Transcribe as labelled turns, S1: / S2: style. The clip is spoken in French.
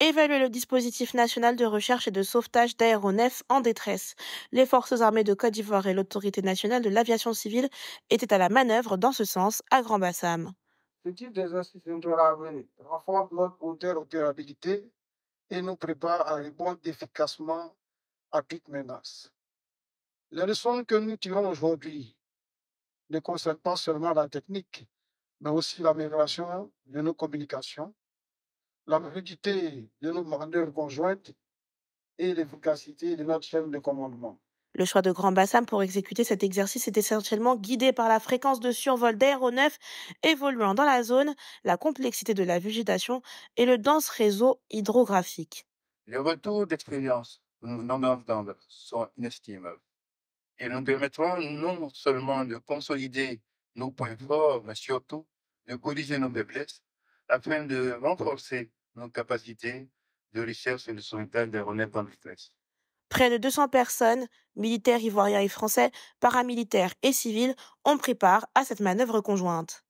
S1: évaluer le dispositif national de recherche et de sauvetage d'aéronefs en détresse. Les forces armées de Côte d'Ivoire et l'autorité nationale de l'aviation civile étaient à la manœuvre dans ce sens à Grand Bassam.
S2: Ce type d'exercice renforce notre interopérabilité et nous prépare à répondre efficacement à toute menace. La leçons que nous tirons aujourd'hui ne concernent pas seulement la technique, mais aussi l'amélioration de nos communications, la rapidité de nos manœuvres conjointes et l'efficacité de notre chaîne de commandement.
S1: Le choix de Grand Bassam pour exécuter cet exercice est essentiellement guidé par la fréquence de survol d'aéronefs évoluant dans la zone, la complexité de la végétation et le dense réseau hydrographique.
S3: Les retours d'expérience que nous venons d'entendre sont inestimables et nous permettront non seulement de consolider nos points forts, mais surtout de corriger nos faiblesses afin de renforcer nos capacités de recherche et de
S1: Près de 200 personnes, militaires ivoiriens et français, paramilitaires et civils, ont pris à cette manœuvre conjointe.